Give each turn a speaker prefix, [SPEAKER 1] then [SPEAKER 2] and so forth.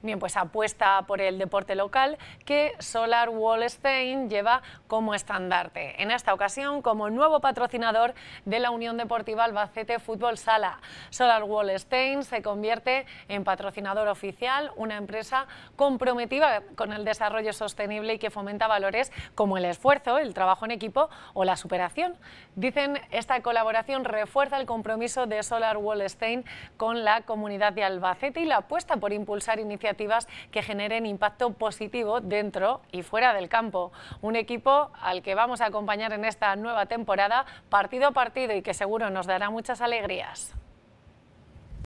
[SPEAKER 1] Bien, pues apuesta por el deporte local que Solar Wallstein lleva como estandarte. En esta ocasión, como nuevo patrocinador de la Unión Deportiva Albacete Fútbol Sala, Solar Wallstein se convierte en patrocinador oficial, una empresa comprometida con el desarrollo sostenible y que fomenta valores como el esfuerzo, el trabajo en equipo o la superación. Dicen, esta colaboración refuerza el compromiso de Solar Wallstein con la comunidad de Albacete y la apuesta por impulsar iniciativas que generen impacto positivo dentro y fuera del campo. Un equipo al que vamos a acompañar en esta nueva temporada, partido a partido y que seguro nos dará muchas alegrías.